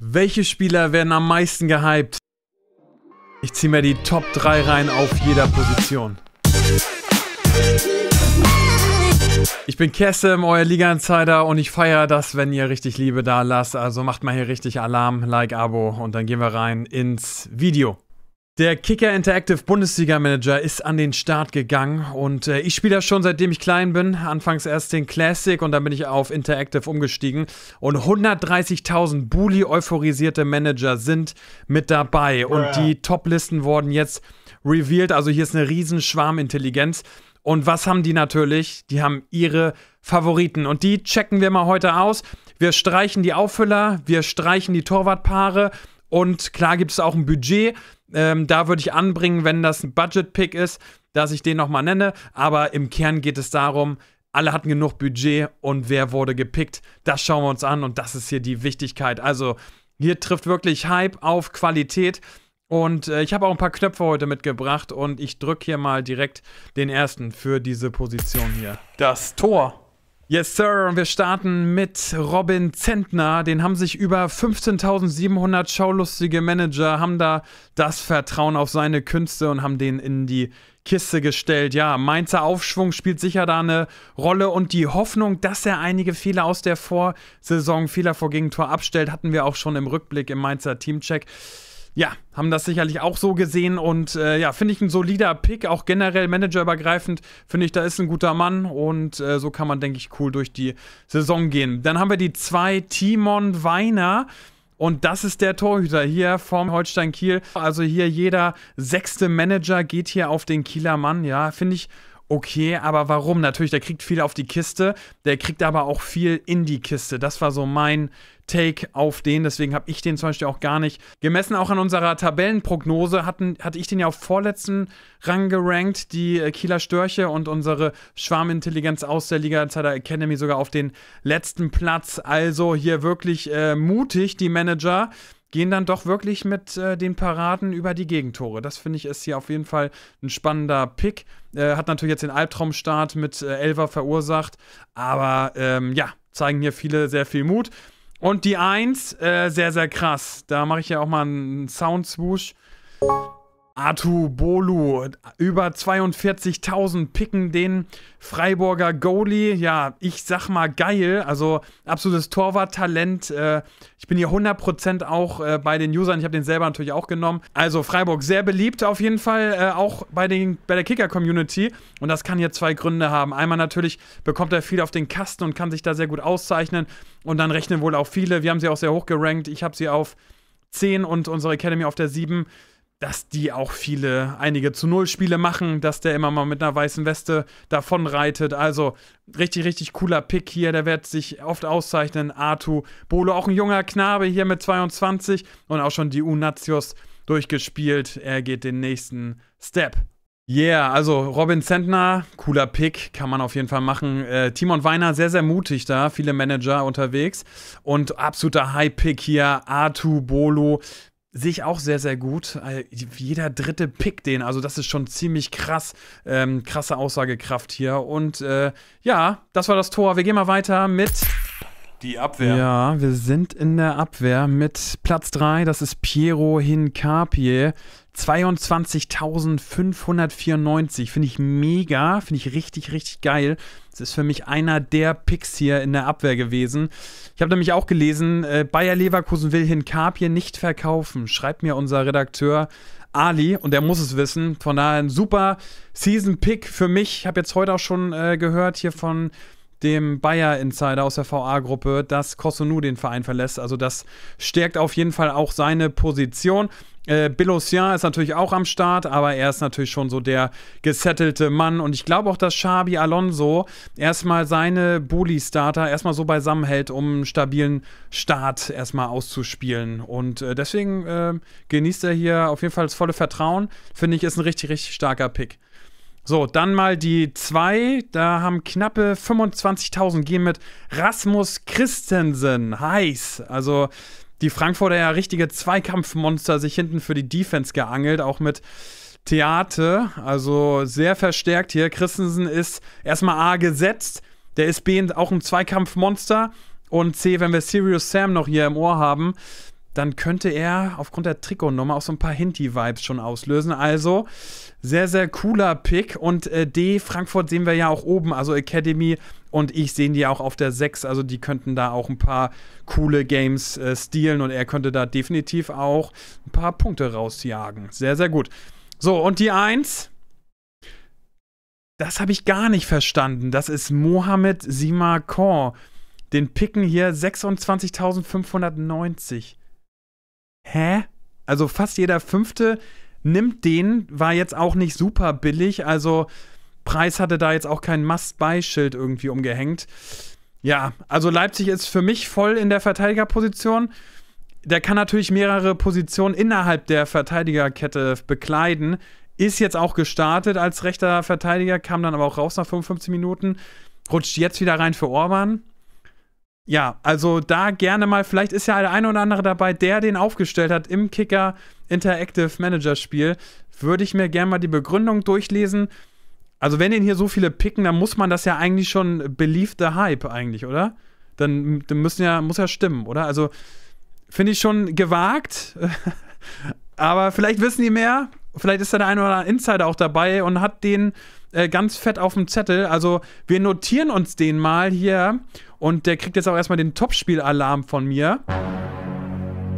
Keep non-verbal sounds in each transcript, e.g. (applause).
Welche Spieler werden am meisten gehypt? Ich ziehe mir die Top 3 rein auf jeder Position. Ich bin Kessem, euer Liga-Insider und ich feiere das, wenn ihr richtig Liebe da lasst. Also macht mal hier richtig Alarm, Like, Abo und dann gehen wir rein ins Video. Der Kicker Interactive Bundesliga Manager ist an den Start gegangen und äh, ich spiele das schon seitdem ich klein bin. Anfangs erst den Classic und dann bin ich auf Interactive umgestiegen. Und 130.000 Bully euphorisierte Manager sind mit dabei. Bruh. Und die Toplisten wurden jetzt revealed. Also hier ist eine riesen Schwarmintelligenz. Und was haben die natürlich? Die haben ihre Favoriten. Und die checken wir mal heute aus. Wir streichen die Auffüller, wir streichen die Torwartpaare. Und klar gibt es auch ein Budget. Ähm, da würde ich anbringen, wenn das ein Budget-Pick ist, dass ich den nochmal nenne. Aber im Kern geht es darum, alle hatten genug Budget und wer wurde gepickt. Das schauen wir uns an und das ist hier die Wichtigkeit. Also hier trifft wirklich Hype auf Qualität. Und äh, ich habe auch ein paar Knöpfe heute mitgebracht und ich drücke hier mal direkt den ersten für diese Position hier. Das Tor. Yes, Sir. Und wir starten mit Robin Zentner. Den haben sich über 15.700 schaulustige Manager, haben da das Vertrauen auf seine Künste und haben den in die Kiste gestellt. Ja, Mainzer Aufschwung spielt sicher da eine Rolle und die Hoffnung, dass er einige Fehler aus der Vorsaison, Fehler vor Gegentor abstellt, hatten wir auch schon im Rückblick im Mainzer Teamcheck ja, haben das sicherlich auch so gesehen und äh, ja, finde ich ein solider Pick, auch generell managerübergreifend, finde ich, da ist ein guter Mann und äh, so kann man, denke ich, cool durch die Saison gehen. Dann haben wir die zwei Timon Weiner. Und das ist der Torhüter hier vom Holstein Kiel. Also hier jeder sechste Manager geht hier auf den Kieler Mann. Ja, finde ich okay, aber warum? Natürlich, der kriegt viel auf die Kiste, der kriegt aber auch viel in die Kiste. Das war so mein Take auf den, deswegen habe ich den zum Beispiel auch gar nicht. Gemessen auch an unserer Tabellenprognose hatten, hatte ich den ja auf vorletzten Rang gerankt, die äh, Kieler Störche und unsere Schwarmintelligenz aus der Liga Insider Academy sogar auf den letzten Platz. Also hier wirklich äh, mutig, die Manager gehen dann doch wirklich mit äh, den Paraden über die Gegentore. Das finde ich ist hier auf jeden Fall ein spannender Pick. Äh, hat natürlich jetzt den Albtraumstart mit äh, Elva verursacht, aber ähm, ja, zeigen hier viele sehr viel Mut. Und die Eins, äh, sehr, sehr krass. Da mache ich ja auch mal einen Soundswoosh. Artu Bolu, über 42.000 picken den Freiburger Goalie. Ja, ich sag mal geil. Also absolutes Torwarttalent. Äh, ich bin hier 100% auch äh, bei den Usern. Ich habe den selber natürlich auch genommen. Also Freiburg sehr beliebt auf jeden Fall, äh, auch bei, den, bei der Kicker-Community. Und das kann hier zwei Gründe haben. Einmal natürlich bekommt er viel auf den Kasten und kann sich da sehr gut auszeichnen. Und dann rechnen wohl auch viele. Wir haben sie auch sehr hoch gerankt. Ich habe sie auf 10 und unsere Academy auf der 7 dass die auch viele, einige zu Null-Spiele machen, dass der immer mal mit einer weißen Weste davonreitet. Also richtig, richtig cooler Pick hier. Der wird sich oft auszeichnen. Artu Bolo, auch ein junger Knabe hier mit 22 und auch schon die Unatius durchgespielt. Er geht den nächsten Step. Yeah, also Robin Sentner, cooler Pick, kann man auf jeden Fall machen. Äh, Timon Weiner, sehr, sehr mutig da, viele Manager unterwegs. Und absoluter High-Pick hier, Artu Bolo, Sehe ich auch sehr, sehr gut. Äh, jeder dritte pickt den. Also, das ist schon ziemlich krass. Ähm, krasse Aussagekraft hier. Und äh, ja, das war das Tor. Wir gehen mal weiter mit. Die Abwehr. Ja, wir sind in der Abwehr mit Platz 3. Das ist Piero Hincapie. 22.594 finde ich mega, finde ich richtig, richtig geil. Das ist für mich einer der Picks hier in der Abwehr gewesen. Ich habe nämlich auch gelesen, äh, Bayer Leverkusen will Hinkapje nicht verkaufen, schreibt mir unser Redakteur Ali und der muss es wissen. Von daher ein super Season-Pick für mich. Ich habe jetzt heute auch schon äh, gehört hier von dem Bayer Insider aus der VA-Gruppe, dass Kosunu den Verein verlässt. Also das stärkt auf jeden Fall auch seine Position. Äh, Belossian ist natürlich auch am Start, aber er ist natürlich schon so der gesettelte Mann. Und ich glaube auch, dass Xabi Alonso erstmal seine Bully-Starter erstmal so beisammen hält, um einen stabilen Start erstmal auszuspielen. Und äh, deswegen äh, genießt er hier auf jeden Fall das volle Vertrauen. Finde ich, ist ein richtig, richtig starker Pick. So, dann mal die zwei. Da haben knappe 25.000 gehen mit Rasmus Christensen. Heiß. Also die Frankfurter ja richtige Zweikampfmonster sich hinten für die Defense geangelt, auch mit Theater. Also sehr verstärkt hier. Christensen ist erstmal A gesetzt. Der ist B auch ein Zweikampfmonster. Und C, wenn wir Serious Sam noch hier im Ohr haben, dann könnte er aufgrund der Trikotnummer auch so ein paar Hinti-Vibes schon auslösen. Also sehr, sehr cooler Pick. Und äh, D, Frankfurt sehen wir ja auch oben, also Academy und ich sehen die auch auf der 6. Also die könnten da auch ein paar coole Games äh, stehlen und er könnte da definitiv auch ein paar Punkte rausjagen. Sehr, sehr gut. So, und die 1. Das habe ich gar nicht verstanden. Das ist Mohamed Simakor. Den picken hier 26.590 hä? Also fast jeder fünfte nimmt den, war jetzt auch nicht super billig, also Preis hatte da jetzt auch kein Must-Buy-Schild irgendwie umgehängt. Ja, also Leipzig ist für mich voll in der Verteidigerposition. Der kann natürlich mehrere Positionen innerhalb der Verteidigerkette bekleiden. Ist jetzt auch gestartet als rechter Verteidiger, kam dann aber auch raus nach 55 Minuten. Rutscht jetzt wieder rein für Orban ja, also da gerne mal, vielleicht ist ja der eine oder andere dabei, der den aufgestellt hat im Kicker Interactive Manager Spiel. Würde ich mir gerne mal die Begründung durchlesen. Also, wenn den hier so viele picken, dann muss man das ja eigentlich schon believe hype, eigentlich, oder? Dann, dann müssen ja, muss ja stimmen, oder? Also, finde ich schon gewagt. (laughs) aber vielleicht wissen die mehr. Vielleicht ist da der eine oder andere Insider auch dabei und hat den äh, ganz fett auf dem Zettel. Also wir notieren uns den mal hier. Und der kriegt jetzt auch erstmal den Topspiel-Alarm von mir.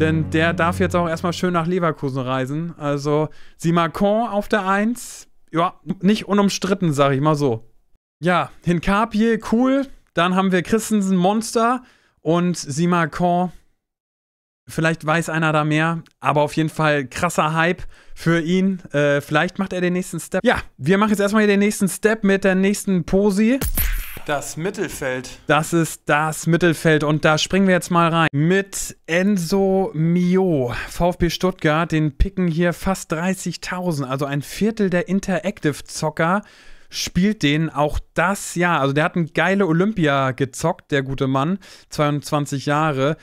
Denn der darf jetzt auch erstmal schön nach Leverkusen reisen. Also Simacon auf der 1. Ja, nicht unumstritten, sag ich mal so. Ja, Hinkapie, cool. Dann haben wir Christensen, Monster. Und Simacon, Vielleicht weiß einer da mehr, aber auf jeden Fall krasser Hype für ihn. Äh, vielleicht macht er den nächsten Step. Ja, wir machen jetzt erstmal hier den nächsten Step mit der nächsten Posi. Das Mittelfeld. Das ist das Mittelfeld und da springen wir jetzt mal rein. Mit Enzo Mio, VfB Stuttgart, den picken hier fast 30.000, also ein Viertel der Interactive-Zocker spielt den auch das Jahr. Also der hat eine geile Olympia gezockt, der gute Mann, 22 Jahre.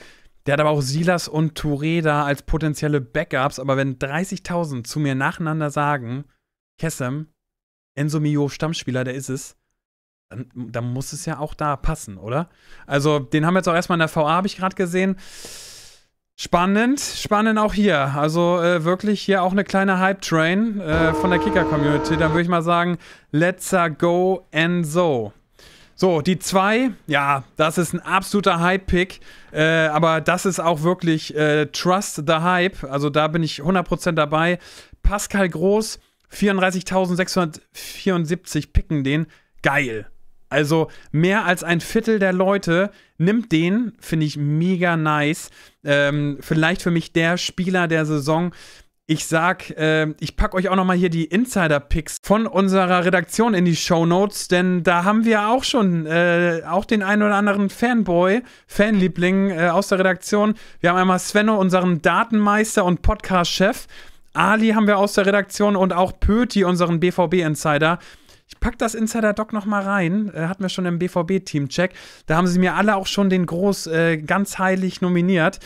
Der hat aber auch Silas und Touré da als potenzielle Backups. Aber wenn 30.000 zu mir nacheinander sagen, Kessem, Enzo Mio, Stammspieler, der ist es, dann, dann, muss es ja auch da passen, oder? Also, den haben wir jetzt auch erstmal in der VA, habe ich gerade gesehen. Spannend, spannend auch hier. Also äh, wirklich hier auch eine kleine Hype-Train äh, von der Kicker-Community. Dann würde ich mal sagen, let's go Enzo. So, die zwei, ja, das ist ein absoluter Hype-Pick, äh, aber das ist auch wirklich äh, Trust the Hype, also da bin ich 100% dabei. Pascal Groß, 34.674 picken den, geil. Also mehr als ein Viertel der Leute nimmt den, finde ich mega nice. Ähm, vielleicht für mich der Spieler der Saison. Ich sag, äh, ich pack euch auch nochmal hier die Insider-Picks von unserer Redaktion in die Show Notes, denn da haben wir auch schon äh, auch den einen oder anderen Fanboy, Fanliebling äh, aus der Redaktion. Wir haben einmal Svenno, unseren Datenmeister und Podcast-Chef. Ali haben wir aus der Redaktion und auch Pöti, unseren BVB-Insider. Ich pack das Insider-Doc nochmal rein. Äh, hatten wir schon im BVB-Team-Check. Da haben sie mir alle auch schon den Groß äh, ganz heilig nominiert.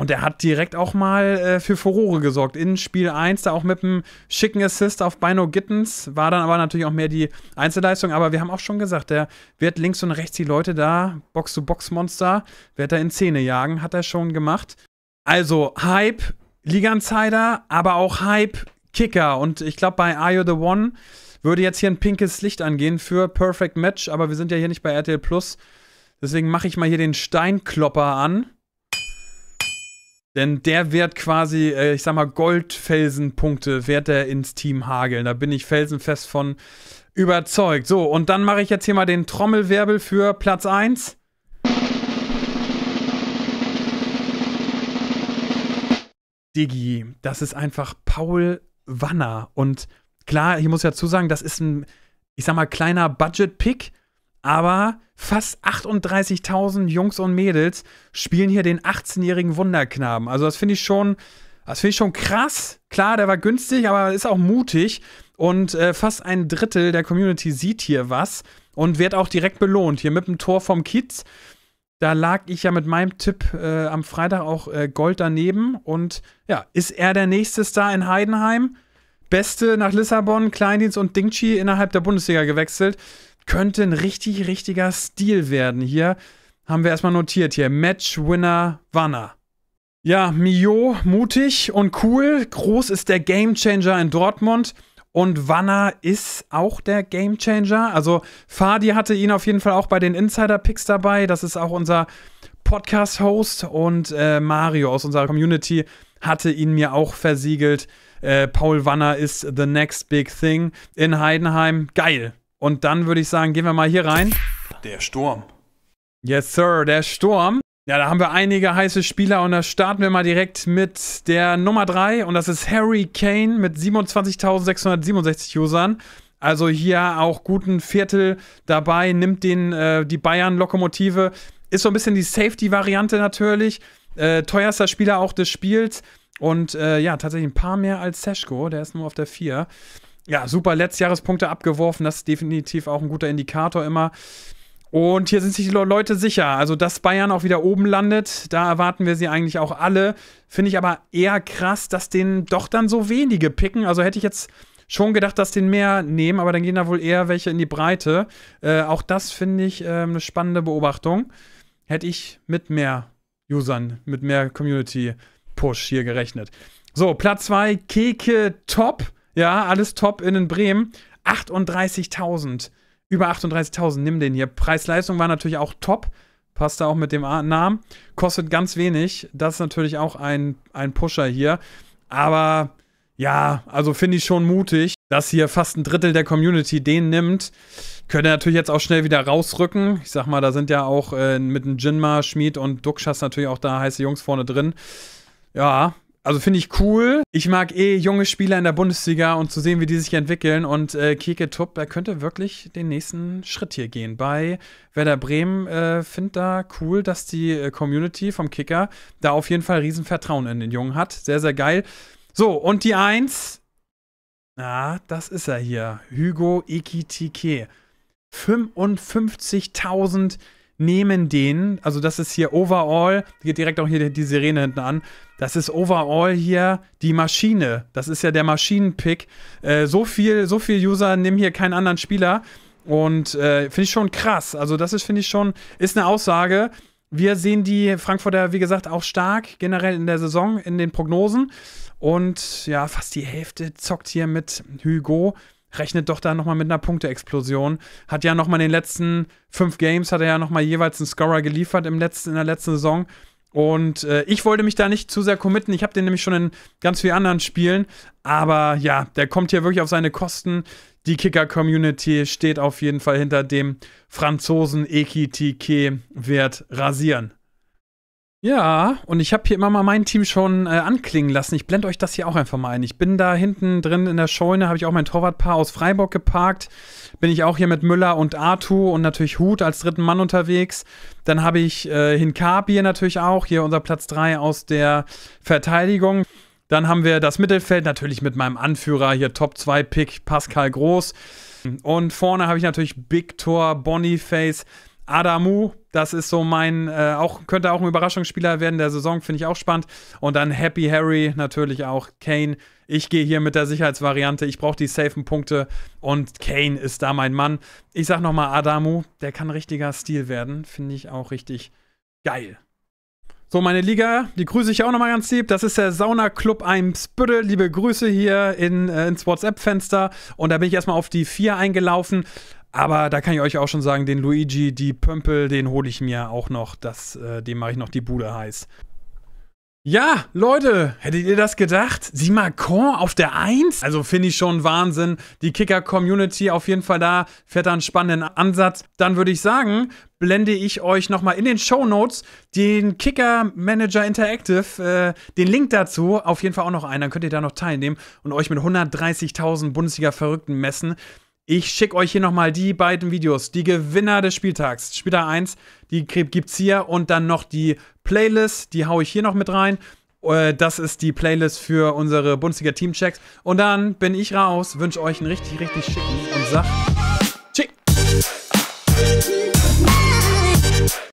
Und er hat direkt auch mal äh, für Furore gesorgt. In Spiel 1, da auch mit einem schicken Assist auf Bino Gittens. War dann aber natürlich auch mehr die Einzelleistung. Aber wir haben auch schon gesagt, der wird links und rechts die Leute da, Box-zu-Box-Monster, wird er in Szene jagen. Hat er schon gemacht. Also Hype, Liga-Insider, aber auch Hype, Kicker. Und ich glaube, bei Are You The One würde jetzt hier ein pinkes Licht angehen für Perfect Match. Aber wir sind ja hier nicht bei RTL Plus. Deswegen mache ich mal hier den Steinklopper an. Denn der wird quasi, äh, ich sag mal, Goldfelsenpunkte wird er ins Team hageln. Da bin ich felsenfest von überzeugt. So, und dann mache ich jetzt hier mal den Trommelwirbel für Platz 1. Digi, das ist einfach Paul Wanner. Und klar, ich muss ja zusagen, das ist ein, ich sag mal, kleiner Budget-Pick, aber fast 38.000 Jungs und Mädels spielen hier den 18-jährigen Wunderknaben. Also das finde ich schon, das finde ich schon krass. Klar, der war günstig, aber ist auch mutig und äh, fast ein Drittel der Community sieht hier was und wird auch direkt belohnt. Hier mit dem Tor vom Kiez. Da lag ich ja mit meinem Tipp äh, am Freitag auch äh, Gold daneben. Und ja, ist er der nächste Star in Heidenheim? Beste nach Lissabon, Kleindienst und Dingchi innerhalb der Bundesliga gewechselt könnte ein richtig, richtiger Stil werden. Hier haben wir erstmal notiert hier. Winner Wanner. Ja, Mio, mutig und cool. Groß ist der Gamechanger in Dortmund. Und Wanner ist auch der Gamechanger. Also Fadi hatte ihn auf jeden Fall auch bei den Insider-Picks dabei. Das ist auch unser Podcast-Host. Und äh, Mario aus unserer Community hatte ihn mir auch versiegelt. Äh, Paul Wanner ist the next big thing in Heidenheim. Geil. Und dann würde ich sagen, gehen wir mal hier rein. Der Sturm. Yes, Sir, der Sturm. Ja, da haben wir einige heiße Spieler und da starten wir mal direkt mit der Nummer 3 und das ist Harry Kane mit 27.667 Usern. Also hier auch guten Viertel dabei, nimmt den äh, die Bayern-Lokomotive. Ist so ein bisschen die Safety-Variante natürlich. Äh, teuerster Spieler auch des Spiels. Und äh, ja, tatsächlich ein paar mehr als Seschko, der ist nur auf der 4. Ja, super Letztjahrespunkte abgeworfen. Das ist definitiv auch ein guter Indikator immer. Und hier sind sich die Leute sicher. Also, dass Bayern auch wieder oben landet, da erwarten wir sie eigentlich auch alle. Finde ich aber eher krass, dass denen doch dann so wenige picken. Also hätte ich jetzt schon gedacht, dass den mehr nehmen, aber dann gehen da wohl eher welche in die Breite. Äh, auch das finde ich äh, eine spannende Beobachtung. Hätte ich mit mehr Usern, mit mehr Community-Push hier gerechnet. So, Platz 2, Keke Top. Ja, alles top in Bremen. 38.000. Über 38.000. Nimm den hier. Preis-Leistung war natürlich auch top. Passt da auch mit dem Namen. Kostet ganz wenig. Das ist natürlich auch ein, ein Pusher hier. Aber ja, also finde ich schon mutig, dass hier fast ein Drittel der Community den nimmt. Könnte natürlich jetzt auch schnell wieder rausrücken. Ich sag mal, da sind ja auch äh, mit dem Jinma, Schmied und Duxchas natürlich auch da heiße Jungs vorne drin. Ja, also finde ich cool. Ich mag eh junge Spieler in der Bundesliga und zu sehen, wie die sich entwickeln. Und äh, Kike Tupp, er könnte wirklich den nächsten Schritt hier gehen. Bei Werder Bremen äh, finde da cool, dass die äh, Community vom Kicker da auf jeden Fall Riesenvertrauen in den Jungen hat. Sehr, sehr geil. So, und die Eins. Ah, das ist er hier. Hugo Ikitike. 55.000 nehmen den, also das ist hier overall, geht direkt auch hier die Sirene hinten an, das ist overall hier die Maschine. Das ist ja der Maschinenpick. Äh, so viel, so viel User nehmen hier keinen anderen Spieler. Und äh, finde ich schon krass. Also, das ist, finde ich schon, ist eine Aussage. Wir sehen die Frankfurter, wie gesagt, auch stark, generell in der Saison, in den Prognosen. Und ja, fast die Hälfte zockt hier mit Hugo rechnet doch da nochmal mit einer Punkteexplosion. Hat ja nochmal in den letzten fünf Games, hat er ja nochmal jeweils einen Scorer geliefert im letzten, in der letzten Saison. Und äh, ich wollte mich da nicht zu sehr committen. Ich habe den nämlich schon in ganz vielen anderen Spielen. Aber ja, der kommt hier wirklich auf seine Kosten. Die Kicker-Community steht auf jeden Fall hinter dem Franzosen Eki Tike wird rasieren. Ja, und ich habe hier immer mal mein Team schon äh, anklingen lassen. Ich blende euch das hier auch einfach mal ein. Ich bin da hinten drin in der Scheune, habe ich auch mein Torwartpaar aus Freiburg geparkt. Bin ich auch hier mit Müller und Arthur und natürlich Hut als dritten Mann unterwegs. Dann habe ich äh, Hinkabi natürlich auch, hier unser Platz 3 aus der Verteidigung. Dann haben wir das Mittelfeld natürlich mit meinem Anführer hier Top 2 Pick Pascal Groß. Und vorne habe ich natürlich Big Tor, Boniface, Adamu, das ist so mein, äh, auch, könnte auch ein Überraschungsspieler werden der Saison, finde ich auch spannend. Und dann Happy Harry, natürlich auch Kane. Ich gehe hier mit der Sicherheitsvariante, ich brauche die safen Punkte und Kane ist da mein Mann. Ich sage nochmal Adamu, der kann richtiger Stil werden, finde ich auch richtig geil. So, meine Liga, die grüße ich auch nochmal ganz lieb. Das ist der Sauna Club Eimsbüttel. Liebe Grüße hier in, äh, ins WhatsApp-Fenster. Und da bin ich erstmal auf die 4 eingelaufen. Aber da kann ich euch auch schon sagen, den Luigi, die Pömpel, den hole ich mir auch noch. Das, äh, dem mache ich noch die Bude heiß. Ja, Leute, hättet ihr das gedacht? Sie Macron auf der 1? Also finde ich schon Wahnsinn. Die Kicker-Community auf jeden Fall da. Fährt da einen spannenden Ansatz. Dann würde ich sagen, blende ich euch nochmal in den Show Notes den Kicker Manager Interactive, äh, den Link dazu auf jeden Fall auch noch ein. Dann könnt ihr da noch teilnehmen und euch mit 130.000 Bundesliga-Verrückten messen. Ich schicke euch hier nochmal die beiden Videos, die Gewinner des Spieltags. Spieler 1, die gibt es hier und dann noch die Playlist, die haue ich hier noch mit rein. Äh, das ist die Playlist für unsere Bundesliga Teamchecks. Und dann bin ich raus, wünsche euch einen richtig, richtig schicken und sag Tschüss.